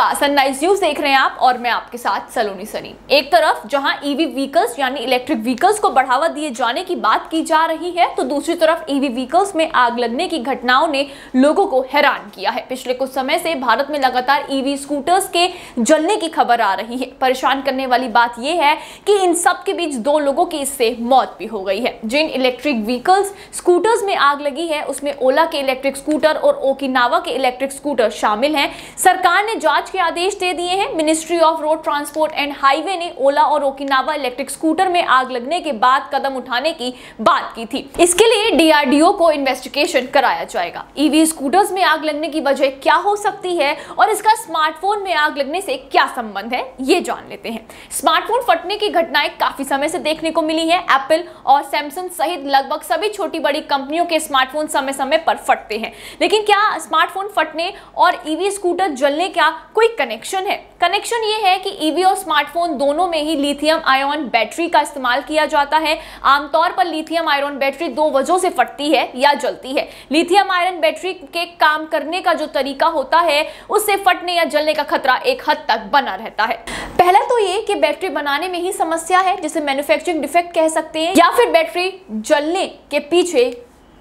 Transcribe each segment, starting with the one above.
नमस्कार sunrise news देख रहे हैं आप और मैं आपके साथ सलोनी सनी एक तरफ जहां ईवी e व्हीकल्स यानी इलेक्ट्रिक व्हीकल्स को बढ़ावा दिए जाने की बात की जा रही है तो दूसरी तरफ ईवी e व्हीकल्स में आग लगने की घटनाओं ने लोगों को हैरान किया है पिछले कुछ समय से भारत में लगातार ईवी e स्कूटर्स के जलने की खबर आ रही है परेशान करने वाली बात यह है कि इन सब के बीच दो लोगों की इससे मौत भी हो गई है जिन इलेक्ट्रिक व्हीकल्स स्कूटर्स में आग लगी है उसमें ओला के इलेक्ट्रिक स्कूटर और ओकिनावा के इलेक्ट्रिक स्कूटर शामिल है सरकार ने जांच के आदेश दे दिए हैं ministry of road transport and highway ने ओला और ओकिनावा इलेक्ट्रिक स्कूटर में आग लगने के बाद कदम उठाने की बात की थी इसके लिए डीआरडीओ को इन्वेस्टिगेशन कराया जाएगा ईवी e स्कूटर्स में आग लगने की वजह क्या हो सकती है और इसका स्मार्टफोन में आग लगने से क्या संबंध है ये जान लेते हैं स्मार्टफोन फटने की घटनाएं काफी समय से देखने को मिली है एप्पल और सैमसंग सहित लगभग सभी छोटी बड़ी कंपनियों के स्मार्टफोन समय समय पर फटते हैं लेकिन क्या स्मार्टफोन फटने और ईवी e स्कूटर जलने का कोई कनेक्शन है कनेक्शन ये है कि ईवी e और स्मार्टफोन दोनों में ही लिथियम आयन बैटरी का इस्तेमाल किया जाता है आमतौर पर लिथियम आयरन बैटरी दो वजहों से फटती है या जलती है लिथियम आयरन बैटरी के काम करने का जो तरीका होता है उससे फटने या जलने का खतरा एक हद तक बना रहता है पहला तो ये कि बैटरी बनाने में ही समस्या है जिसे मैन्युफैक्चरिंग डिफेक्ट कह सकते हैं या फिर बैटरी जलने के पीछे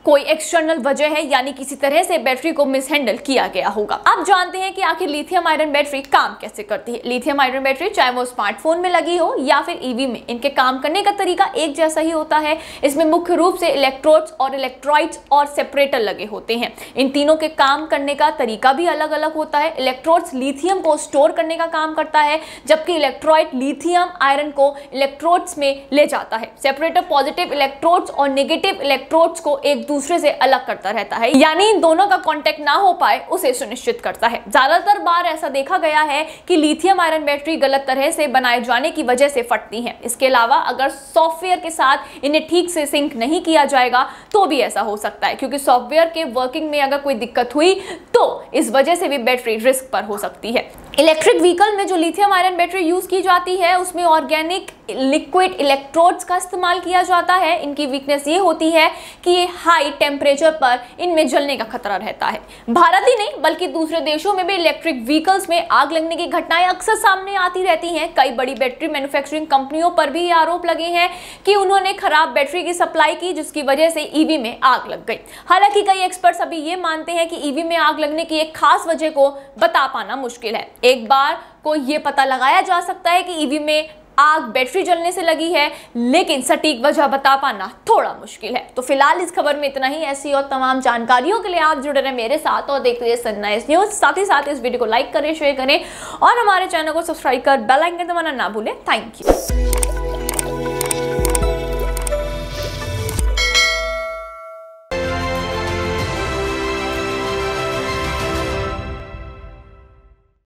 कोई एक्सटर्नल वजह है यानी किसी तरह से बैटरी को मिसहैंडल किया गया होगा आप जानते हैं कि आखिर लिथियम आयरन बैटरी काम कैसे करती है लिथियम आयरन बैटरी चाहे वो स्मार्टफोन में लगी हो या फिर ईवी e में इनके काम करने का तरीका एक जैसा ही होता है इसमें मुख्य रूप से इलेक्ट्रोड्स और इलेक्ट्रॉइड्स और सेपरेटर लगे होते हैं इन तीनों के काम करने का तरीका भी अलग अलग होता है इलेक्ट्रोड्स लिथियम को स्टोर करने का काम करता है जबकि इलेक्ट्रॉइड लिथियम आयरन को इलेक्ट्रोड्स में ले जाता है सेपरेटर पॉजिटिव इलेक्ट्रोड्स और निगेटिव इलेक्ट्रोड्स को एक दूसरे से अलग करता रहता है यानी इन दोनों का कॉन्टेक्ट ना हो पाए उसे सुनिश्चित करता है ज्यादातर बार ऐसा देखा गया है कि लिथियम आयरन बैटरी गलत तरह से बनाए जाने की वजह से फटती है इसके अलावा अगर सॉफ्टवेयर के साथ इन्हें ठीक से सिंक नहीं किया जाएगा तो भी ऐसा हो सकता है क्योंकि सॉफ्टवेयर के वर्किंग में अगर कोई दिक्कत हुई तो इस वजह से भी बैटरी रिस्क पर हो सकती है इलेक्ट्रिक व्हीकल में जो लिथियम आयरन बैटरी यूज की जाती है उसमें ऑर्गेनिक लिक्विड इलेक्ट्रोड्स का इस्तेमाल किया जाता है इनकी वीकनेस ये होती है कि ये हाई हाई टेम्परेचर पर इनमें जलने का खतरा रहता है भारत ही नहीं बल्कि दूसरे देशों में भी इलेक्ट्रिक व्हीकल्स में आग लगने की घटनाएं अक्सर सामने आती रहती हैं कई बड़ी बैटरी मैन्युफैक्चरिंग कंपनियों पर भी आरोप लगे हैं कि उन्होंने खराब बैटरी की सप्लाई की जिसकी वजह से ईवी में आग लग गई हालांकि कई एक्सपर्ट्स अभी ये मानते हैं कि ईवी में आग लगने की एक खास वजह को बता पाना मुश्किल है एक बार को ये पता लगाया जा सकता है कि ईवी में आग बैटरी जलने से लगी है लेकिन सटीक वजह बता पाना थोड़ा मुश्किल है तो फिलहाल इस खबर में इतना ही ऐसी और तमाम जानकारियों के लिए आप जुड़े रहे मेरे साथ और देख रहे सनराइज न्यूज साथ ही साथ इस वीडियो को लाइक करें शेयर करें और हमारे चैनल को सब्सक्राइब कर बेल आइकन दबाना ना भूलें थैंक यू